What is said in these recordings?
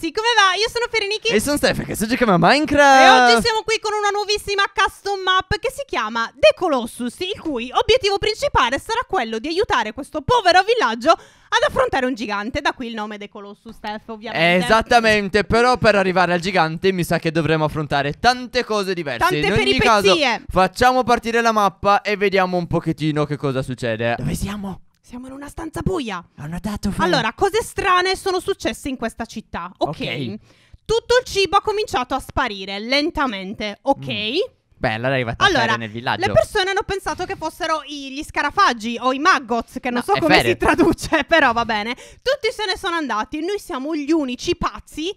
ragazzi, come va? Io sono Pereniki E sono Stefan, che sto giocando a Minecraft E oggi siamo qui con una nuovissima custom map che si chiama The Colossus Il cui obiettivo principale sarà quello di aiutare questo povero villaggio ad affrontare un gigante Da qui il nome The Colossus, Steph, ovviamente Esattamente, però per arrivare al gigante mi sa che dovremo affrontare tante cose diverse Tante In ogni peripezie. caso, facciamo partire la mappa e vediamo un pochettino che cosa succede Dove siamo? Siamo in una stanza buia. Hanno dato fame. Allora, cose strane sono successe in questa città. Ok. Ok. Tutto il cibo ha cominciato a sparire lentamente. Ok. Mm. Beh, è arrivata allora, Fere nel villaggio. Le persone hanno pensato che fossero i- gli scarafaggi o i maggots, che non no, so come Fere. si traduce, però va bene. Tutti se ne sono andati. Noi siamo gli unici pazzi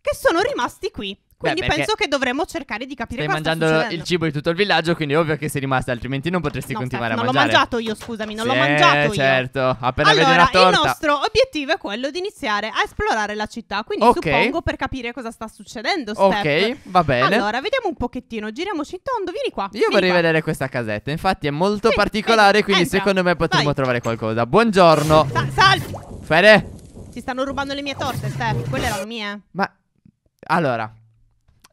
che sono rimasti qui. Quindi Beh, penso che dovremmo cercare di capire cosa sta succedendo. Stai mangiando il cibo di tutto il villaggio, quindi è ovvio che sei rimasta, altrimenti non potresti no, continuare stai, a non certo, mangiare. Non l'ho mangiato io, scusami, non sì, l'ho mangiato certo. io. certo. Appena allora, vedi una torta. Allora, il nostro obiettivo è quello di iniziare a esplorare la città, quindi okay. suppongo per capire cosa sta succedendo, Steph. Ok, va bene. Allora, vediamo un pochettino, giriamoci in tondo, vieni qua. Io vieni vorrei qua. vedere questa casetta, infatti è molto sì, particolare, quindi entra. secondo me potremmo Vai. trovare qualcosa. Buongiorno. Salve. Fede. Ci stanno rubando le mie torte, Steph, quelle erano mie. Ma allora,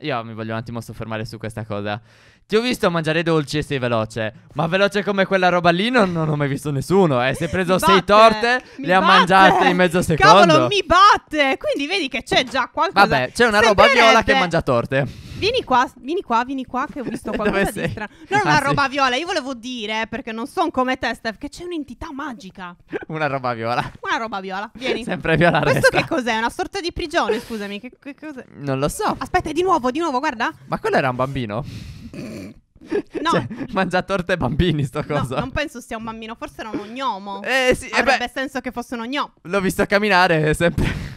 io mi voglio un attimo soffermare su questa cosa. Ti ho visto mangiare dolci e sei veloce, ma veloce come quella roba lì non, non ho mai visto nessuno, eh. Si è preso batte, sei torte, le ha mangiate in mezzo secondo. Cavolo, mi batte! Quindi vedi che c'è già qualcosa. Vabbè, c'è una roba viola che mangia torte. Vieni qua, vieni qua, vieni qua che ho visto qualcosa di strano. No, ah, una ah, roba viola. Io volevo dire, eh, perché non sono come te, Steph, che c'è un'entità magica. Una roba viola. Una roba viola. Vieni. Sempre viola Questo resta. che cos'è? Una sorta di prigione, scusami. Che, che cos'è? Non lo so. Aspetta, di nuovo, di nuovo, guarda. Ma quello era un bambino? No. Cioè, mangia torte bambini, sto no, cosa. non penso sia un bambino, forse era un gnomo. Eh sì, eh, avrebbe beh, senso che fosse un gnomo. L'ho visto camminare sempre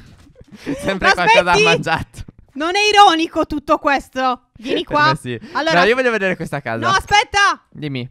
sempre L'aspetti? qualcosa ha mangiato. Non è ironico tutto questo? Vieni qua. sì. Allora, no, io voglio vedere questa casa. No, aspetta. Dimmi.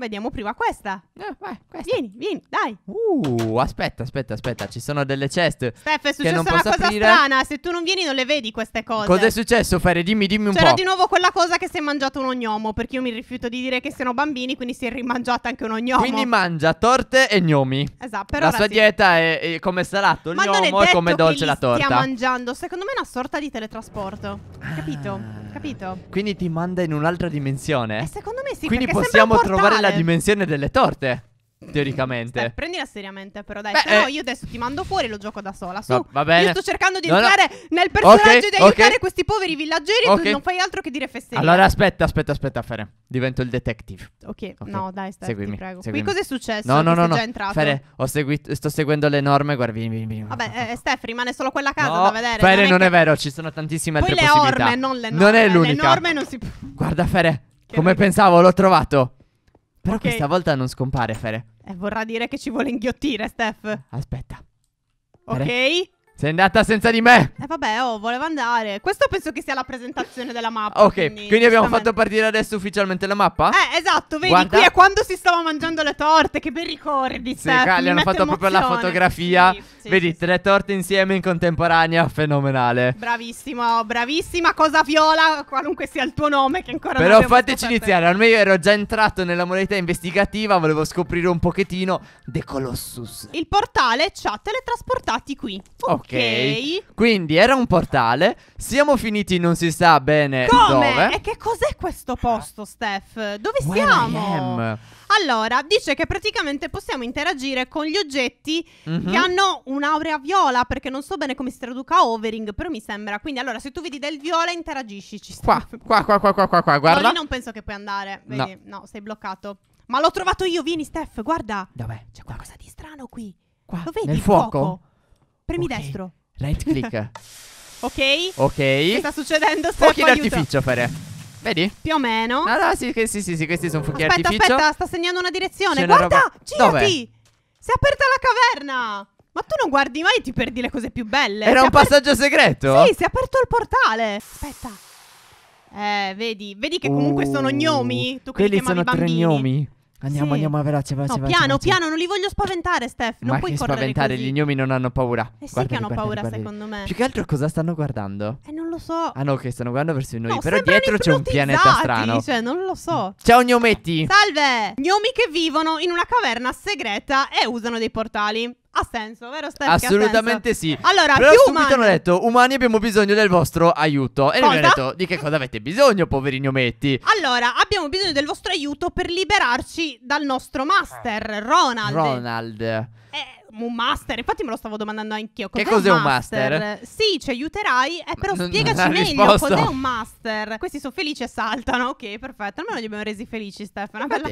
Vediamo prima questa. Eh, vai, questa. Vieni, vieni, dai. Uh, aspetta, aspetta, aspetta. Ci sono delle chest. Steph, è successa una cosa aprire. strana. Se tu non vieni, non le vedi queste cose. Cosa è successo, Ferre? Dimmi, dimmi un C'era po'. C'era di nuovo quella cosa che si è mangiato un ognomo. Perché io mi rifiuto di dire che siano bambini, quindi si è rimangiata anche un ognomo. Quindi mangia torte e gnomi. Esatto, però. La sua sì. dieta è, è, come salato il Ma gnomo e come dolce la torta. Ma stia mangiando. Secondo me è una sorta di teletrasporto. Capito? Ah. Capito? Quindi ti manda in un'altra dimensione? E secondo me sì. Quindi possiamo trovare la la eh. dimensione delle torte. Teoricamente, Beh, prendila seriamente, però dai. Beh, se no, eh. io adesso ti mando fuori e lo gioco da sola. Su, va bene. Io sto cercando di no, entrare no. nel personaggio okay, di aiutare questi poveri villaggeri. Okay. Tu non fai altro che dire festeggiare. Allora, aspetta, aspetta, aspetta, Fere. Divento il detective. Ok, no, dai, stai, seguimi, prego. Seguimi. Qui cos'è successo? No, no, no, no. Già entrato? Fere, seguito, sto seguendo le norme. Guardi, bim, bim, Vabbè, eh, eh, Steph, rimane solo quella casa da vedere. Fere, non, non è, che... è, vero, ci sono tantissime altre Poi le Orme, non le norme. Non è l'unica. Le norme non si. Guarda, Fere, come pensavo, l'ho trovato. Però okay. questa volta non scompare, Fere. Eh, vorrà dire che ci vuole inghiottire, Steph. Aspetta. Fere. Ok. Sei andata senza di me. Eh vabbè, oh, volevo andare. Questo penso che sia la presentazione della mappa. Ok, quindi, quindi abbiamo fatto partire adesso ufficialmente la mappa? Eh, esatto, vedi, Guarda. qui è quando si stava mangiando le torte, che bei ricordi, Sì, Steph, qua, hanno fatto emozione. proprio la fotografia. Sì, sì, vedi, sì, tre torte insieme in contemporanea, fenomenale. Bravissimo, bravissima cosa viola, qualunque sia il tuo nome che ancora Però non fateci iniziare, almeno io ero già entrato nella modalità investigativa, volevo scoprire un pochettino De Colossus. Il portale ci ha teletrasportati qui. Ok. Ok. Quindi era un portale. Siamo finiti non si sa bene Come? dove. E che cos'è questo posto, Steph? Dove Where siamo? Allora, dice che praticamente possiamo interagire con gli oggetti mm-hmm. che hanno un'aurea viola, perché non so bene come si traduca overing, però mi sembra. Quindi allora, se tu vedi del viola, interagisci. Ci qua, qua, qua, qua, qua, qua, qua, guarda. No, lì non penso che puoi andare, vedi? No, no sei bloccato. Ma l'ho trovato io, vieni Steph, guarda. Dov'è? C'è qualcosa di strano qui. Qua, Lo vedi? Nel fuoco? fuoco? Premi okay. destro. Right click. ok. Ok. Che sta succedendo? Steph, fuochi d'artificio fare. Vedi? Più o meno. Ah, no, no, sì, sì, sì, sì, questi sono fuochi d'artificio. Aspetta, aspetta, sta segnando una direzione. Una Guarda, roba... girati. Dove? Si è aperta la caverna. Ma tu non guardi mai e ti perdi le cose più belle. Era si un passaggio segreto? Sì, si è aperto il portale. Aspetta. Eh, vedi, vedi che comunque uh, sono gnomi. Tu quelli sono tre gnomi. Andiamo, sì. andiamo, eh, veloce, veloce, no, veloce, piano, veloce. piano, non li voglio spaventare, Steph. Non Ma puoi che spaventare, così. gli gnomi non hanno paura. Eh sì che hanno guardali, paura, guardali. secondo me. Più che altro cosa stanno guardando? Eh, non lo so. Ah no, che stanno guardando verso di noi, no, però dietro c'è un pianeta strano. Cioè, non lo so. Ciao gnometti. Salve! Gnomi che vivono in una caverna segreta e usano dei portali. Ha senso, vero Stefano? Assolutamente sì. Allora, Però più subito umani. hanno detto, umani abbiamo bisogno del vostro aiuto. E noi ha detto, di che cosa avete bisogno, poveri gnometti? Allora, abbiamo bisogno del vostro aiuto per liberarci dal nostro master, Ronald. Ronald. Eh, un master, infatti me lo stavo domandando anch'io. Cos'è che cos'è un master? un master? Sì, ci aiuterai, eh, però non spiegaci non meglio risposto. cos'è un master. Questi sono felici e saltano, ok, perfetto. Almeno li abbiamo resi felici, Stefano. Bella...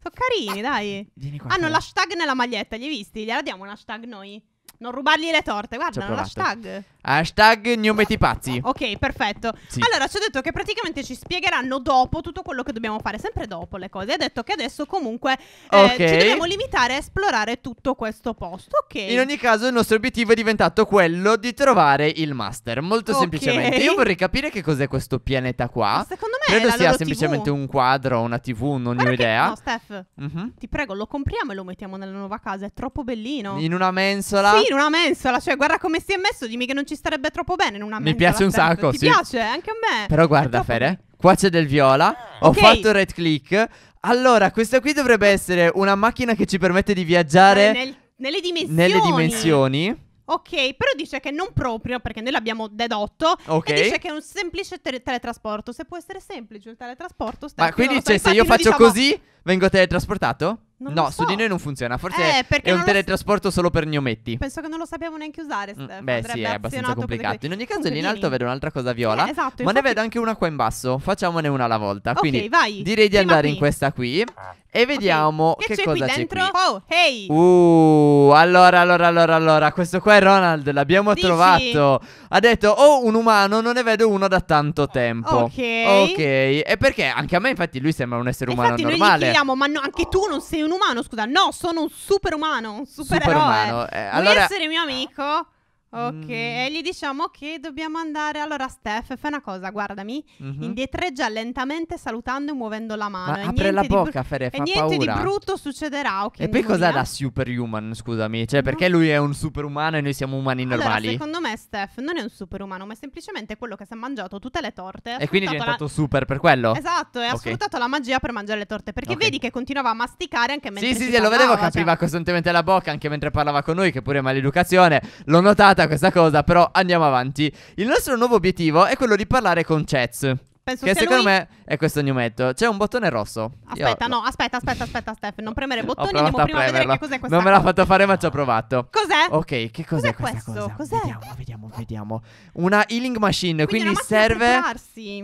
Sono carini, dai. Vieni qua. Hanno l'hashtag nella maglietta, li hai visti? Gliela diamo un hashtag noi? Non rubargli le torte, guarda, l'hashtag. Hashtag New Metti pazzi. Ok, perfetto. Sì. Allora, ci ho detto che praticamente ci spiegheranno dopo tutto quello che dobbiamo fare, sempre dopo le cose. Ha detto che adesso comunque eh, okay. ci dobbiamo limitare a esplorare tutto questo posto, ok? In ogni caso il nostro obiettivo è diventato quello di trovare il master, molto okay. semplicemente. Io vorrei capire che cos'è questo pianeta qua. Secondo me Credo sia semplicemente TV. un quadro, una TV, non ne ho che... idea. No, Steph, mm -hmm. ti prego, lo compriamo e lo mettiamo nella nuova casa, è troppo bellino. In una mensola? Sì, in una mensola. Cioè, guarda come si è messo. Dimmi che non ci starebbe troppo bene in una mensola. Mi piace un Stefano. sacco. Ti sì. piace anche a me. Però guarda, troppo... Fere. Qua c'è del viola. Ho okay. fatto right click. Allora, questa qui dovrebbe essere una macchina che ci permette di viaggiare. Nel, nelle dimensioni. Nelle dimensioni. Ok, però dice che non proprio, perché noi l'abbiamo dedotto. Ok. E dice che è un semplice te- teletrasporto. Se può essere semplice il teletrasporto, sta Ma quindi dice: se io faccio diciamo... così, vengo teletrasportato? Non no, so. su di noi non funziona. Forse eh, è un teletrasporto s- solo per gnometti. Penso che non lo sappiamo neanche usare. Mm, beh, sì, è abbastanza complicato. In ogni caso, Comunque lì in alto vedo un'altra cosa viola. Eh, esatto. Ma infatti... ne vedo anche una qua in basso. Facciamone una alla volta. Okay, Quindi, vai. direi di Prima andare qui. in questa qui. E vediamo okay. che, che c'è cosa qui dentro? c'è qui. Oh, hey! Uh, allora, allora, allora, allora. Questo qua è Ronald. L'abbiamo Dici? trovato. Ha detto, oh, un umano. Non ne vedo uno da tanto tempo. Ok. Ok. E perché anche a me, infatti, lui sembra un essere umano infatti, normale. Noi gli chiediamo, ma anche tu non sei un un umano, scusa. No, sono un super umano, un supereroe. Superumano. Eh, allora... Vuoi essere mio amico? Ok, mm. e gli diciamo che dobbiamo andare. Allora, Steph, fai una cosa, guardami. Mm-hmm. Indietreggia lentamente, salutando e muovendo la mano. Ma apre la bocca, bru- Fere, fa E niente paura. di brutto succederà. Okay, e poi cos'è da superhuman, scusami? Cioè, perché lui è un superumano e noi siamo umani allora, normali? secondo me, Steph non è un superumano, ma è semplicemente quello che si è mangiato tutte le torte. E quindi è diventato la... super per quello? Esatto, e okay. ha sfruttato la magia per mangiare le torte. Perché okay. vedi che continuava a masticare anche mentre. Sì, sì, sì, parlava, lo vedevo che cioè. apriva costantemente la bocca anche mentre parlava con noi, che pure è maleducazione. L'ho notato sbagliata questa cosa, però andiamo avanti. Il nostro nuovo obiettivo è quello di parlare con Chats. Penso che, secondo lui... me è questo gnometto. C'è un bottone rosso. Aspetta, Io... no, aspetta, aspetta, aspetta, Steph. Non premere bottoni, andiamo prima a, vedere che cos'è questa Non me l'ha fatto fare, ma ci ho provato. Cos'è? Ok, che cos'è, cos'è questo? Cosa? Cos'è? Vediamo, vediamo, vediamo. Una healing machine, quindi, quindi serve a,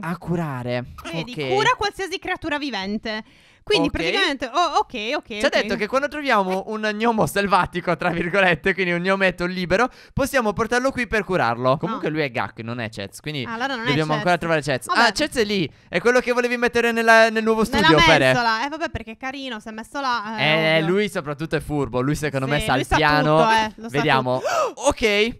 a curare. Vedi, okay. cura qualsiasi creatura vivente. Quindi okay. praticamente, oh, ok, ok. Ci ha okay. detto che quando troviamo un gnomo selvatico, tra virgolette, quindi un gnometto libero, possiamo portarlo qui per curarlo. Ah. Comunque no. lui è Gak, non è Chez, quindi ah, allora non dobbiamo ancora trovare Chez. Ah, vabbè. Ah, Chez è lì, è quello che volevi mettere nella, nel nuovo studio, Nella Pere. Eh vabbè, perché è carino, si è messo là. Eh, eh lui soprattutto è furbo, lui secondo sì, me sa il piano. Tutto, eh, Vediamo. Sa ok.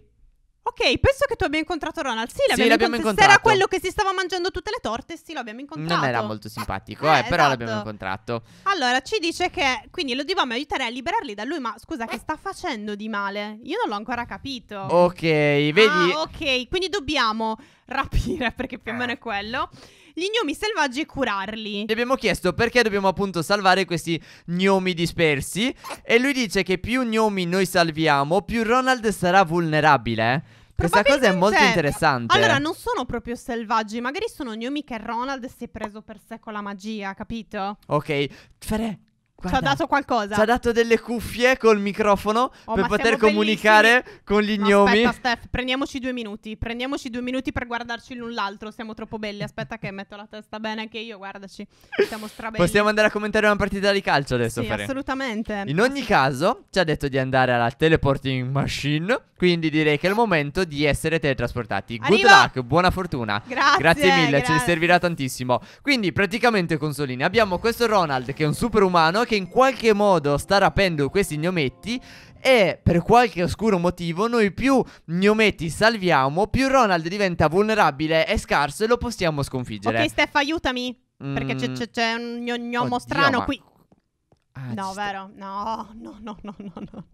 Ok, penso che tu abbia incontrato Ronald. Sì, l'abbiamo, sì, l'abbiamo incontrato. Se era quello che si stava mangiando tutte le torte, sì, l'abbiamo incontrato. Non era molto simpatico, eh, eh, però esatto. l'abbiamo incontrato. Allora, ci dice che quindi lo dobbiamo aiutare a liberarli da lui, ma scusa, che eh. sta facendo di male? Io non l'ho ancora capito. Ok, vedi. Ah, ok, quindi dobbiamo rapire, perché più o meno è eh. quello gli gnomi selvaggi e curarli. Gli abbiamo chiesto perché dobbiamo appunto salvare questi gnomi dispersi e lui dice che più gnomi noi salviamo, più Ronald sarà vulnerabile. Questa cosa è molto interessante. Allora, non sono proprio selvaggi, magari sono gnomi che Ronald si è preso per sé con la magia, capito? Ok, Fere, Guarda, ci ha dato qualcosa. Ci ha dato delle cuffie col microfono oh, per poter comunicare bellissimi. con gli gnomi. No, aspetta, Steph, prendiamoci due minuti. Prendiamoci due minuti per guardarci l'un l'altro. Siamo troppo belli. Aspetta, che metto la testa bene anche io. Guardaci. Siamo strabelli. Possiamo andare a commentare una partita di calcio adesso, Sì, Ferri. assolutamente. In ogni caso, ci ha detto di andare alla teleporting machine. Quindi direi che è il momento di essere teletrasportati. Good Arrivo! luck, buona fortuna. Grazie. Grazie mille, grazie. ci servirà tantissimo. Quindi, praticamente, consolini, abbiamo questo Ronald che è un superumano che in qualche modo sta rapendo questi gnometti e per qualche oscuro motivo noi più gnometti salviamo, più Ronald diventa vulnerabile e scarso e lo possiamo sconfiggere. Ok Steph, aiutami, mm. perché c'è, mm. un gnomo strano ma... qui. Ah, no, vero? No, no, no, no, no, no.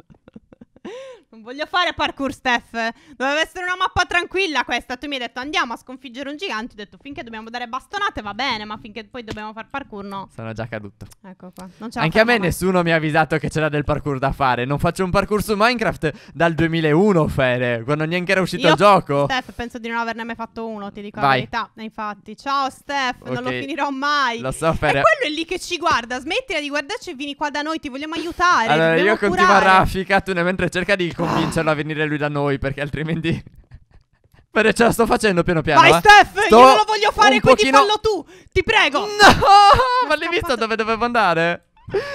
Non voglio fare parkour, Steph. Doveva essere una mappa tranquilla questa. Tu mi hai detto andiamo a sconfiggere un gigante. Ho detto finché dobbiamo dare bastonate va bene, ma finché poi dobbiamo fare parkour no. Sono già caduto. Ecco qua. Anche a me mai. nessuno mi ha avvisato che c'era del parkour da fare. Non faccio un parkour su Minecraft dal 2001, Fere, quando neanche era uscito Io, il gioco. Steph, penso di non averne mai fatto uno, ti dico Vai. la verità. Infatti, ciao Steph, okay. non lo finirò mai. Lo so, Fere. E quello è lì che ci guarda. Smettila di guardarci e vieni qua da noi, ti vogliamo aiutare. Allora, io continuo a raffica, tu ne mentre cerca di convincerlo a venire lui da noi perché altrimenti... Perché ce la sto facendo piano piano. Vai, eh. Steph, sto io non lo voglio fare, quindi pochino... fallo tu. Ti prego. No, ma l'hai visto dove dovevo andare?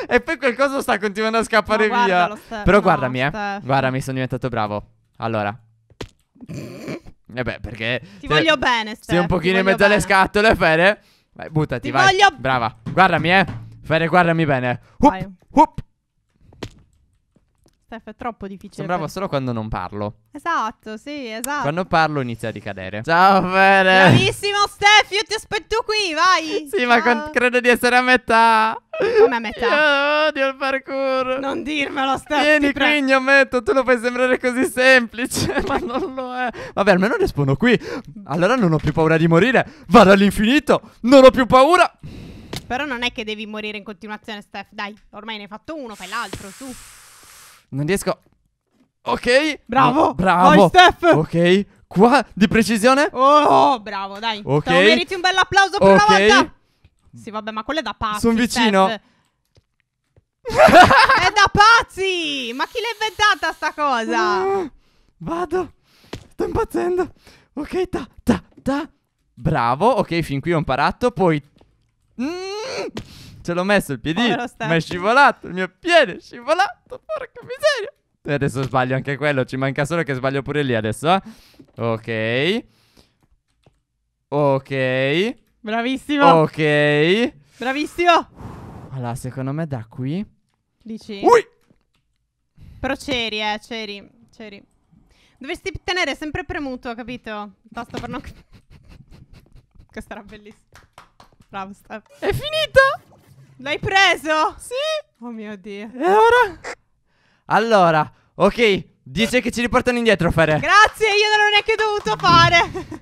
E poi qualcosa sta continuando a scappare no, via. Però no, guardami, eh. Guardami, sono diventato bravo. Allora. E beh, perché. Ti voglio bene, Steph. Sei un pochino in mezzo bene. alle scatole, Fere. Vai, buttati, Ti vai. voglio. Brava. Guardami, eh. Fere, guardami bene. Hup, hup. Steph, è troppo difficile. Sono bravo per... solo quando non parlo. Esatto, sì, esatto. Quando parlo inizia a ricadere. Ciao, Fede. Bravissimo, Steph, io ti aspetto qui, vai. sì, Ciao. ma con... credo di essere a metà. Come a metà? Io odio il parkour. Non dirmelo, Steph. Vieni qui, Gnometto, tu lo fai sembrare così semplice, ma non lo è. Vabbè, almeno rispondo qui. Allora non ho più paura di morire. Vado all'infinito, non ho più paura. Però non è che devi morire in continuazione, Steph. Dai, ormai ne hai fatto uno, fai l'altro, su. Non riesco. Ok. Bravo. bravo. Vai, Steph. Ok. Qua di precisione. Oh, oh bravo, dai. Ok. Te meriti un bel applauso per okay. una volta. Sì, vabbè, ma quello è da pazzi. Sono vicino. Steph. è da pazzi! Ma chi l'ha inventata sta cosa? Uh, vado. Sto impazzendo. Ok, ta, ta, ta. Bravo. Ok, fin qui ho imparato. Poi... Mm. Ce l'ho messo il piedino. Ma è scivolato. Il mio piede è scivolato. Porca miseria. E adesso sbaglio anche quello. Ci manca solo che sbaglio pure lì adesso. Eh? Ok. Ok. Bravissimo. Ok. Bravissimo. Allora, secondo me da qui. Dici? Ui! Però c'eri, eh, c'eri, c'eri. Dovresti tenere sempre premuto, capito? Basta per non... Questa era bellissima. Bravo, Steph. È finita! L'hai preso? Sì. Oh mio Dio. E ora? Allora, ok. Dice che ci riportano indietro, Fere. Grazie, io non ho neanche dovuto fare.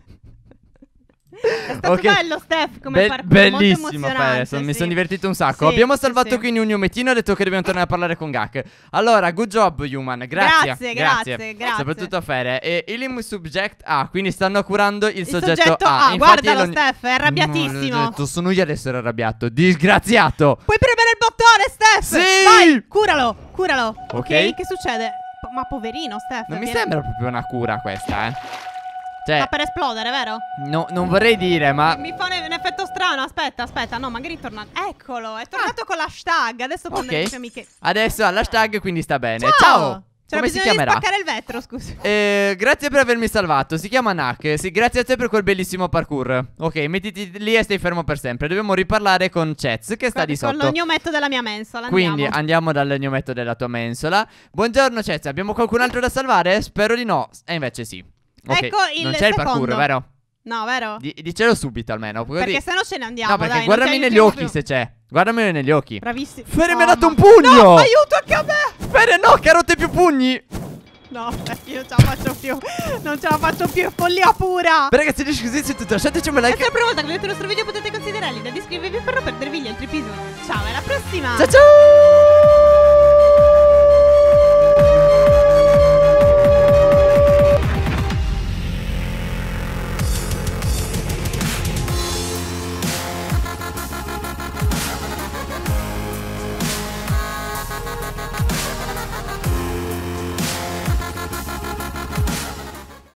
È stato okay. bello, Steph. Come Be- parte bellissimo, Fares. Sì. Mi sono divertito un sacco. Sì, Abbiamo salvato sì. quindi un Yumetino. Ho detto che dobbiamo tornare a parlare con Gak. Allora, good job, Human. Grazie. Grazie, grazie. grazie. grazie. Soprattutto a Fere. E Ilim Subject A. Quindi stanno curando il, il soggetto, soggetto, A. A. Guardalo, Steph. È arrabbiatissimo. detto, sono io ad essere arrabbiato. Disgraziato. Puoi premere il bottone, Steph. Sì. Vai, curalo. Curalo. Ok. Che succede? ma poverino, Steph. Non mi sembra proprio una cura questa, eh. Cioè, Sta per esplodere, vero? No, non vorrei dire, ma. Mi fa un effetto strano. Aspetta, aspetta. No, magari torna. Eccolo, è tornato ah. con l'hashtag. Adesso prende okay. le sue amiche. Adesso ha l'hashtag, quindi sta bene. Ciao! Ciao. C'era Come si chiamerà? di spaccare il vetro, scusi. Eh, grazie per avermi salvato. Si chiama Nak. Sì, grazie a te per quel bellissimo parkour. Ok, mettiti lì e stai fermo per sempre. Dobbiamo riparlare con Chets, che con, sta di sotto. Con gnometto della mia mensola. Andiamo. Quindi andiamo dal gnometto della tua mensola. Buongiorno, Chets. Abbiamo qualcun altro da salvare? Spero di no. E invece sì. Okay. Ecco il Non c'è il parkour, vero? No, vero? D- dicelo subito almeno. Così... se no ce ne andiamo. No, perché dai, guardami negli occhi più. se c'è. Guardami negli occhi. Bravissimo. Fere oh, mi ha dato un pugno. No, aiuto anche a me. Fere, no, che ha carote più pugni. No, io non ce la faccio più. Non ce la faccio più, è follia pura. Beh, se riesci così se tutto. Lasciateci un like. E se la prima volta che vedete il nostro video potete considerarli da iscrivervi per non perdervi gli altri episodi. Ciao, alla prossima. Ciao ciao.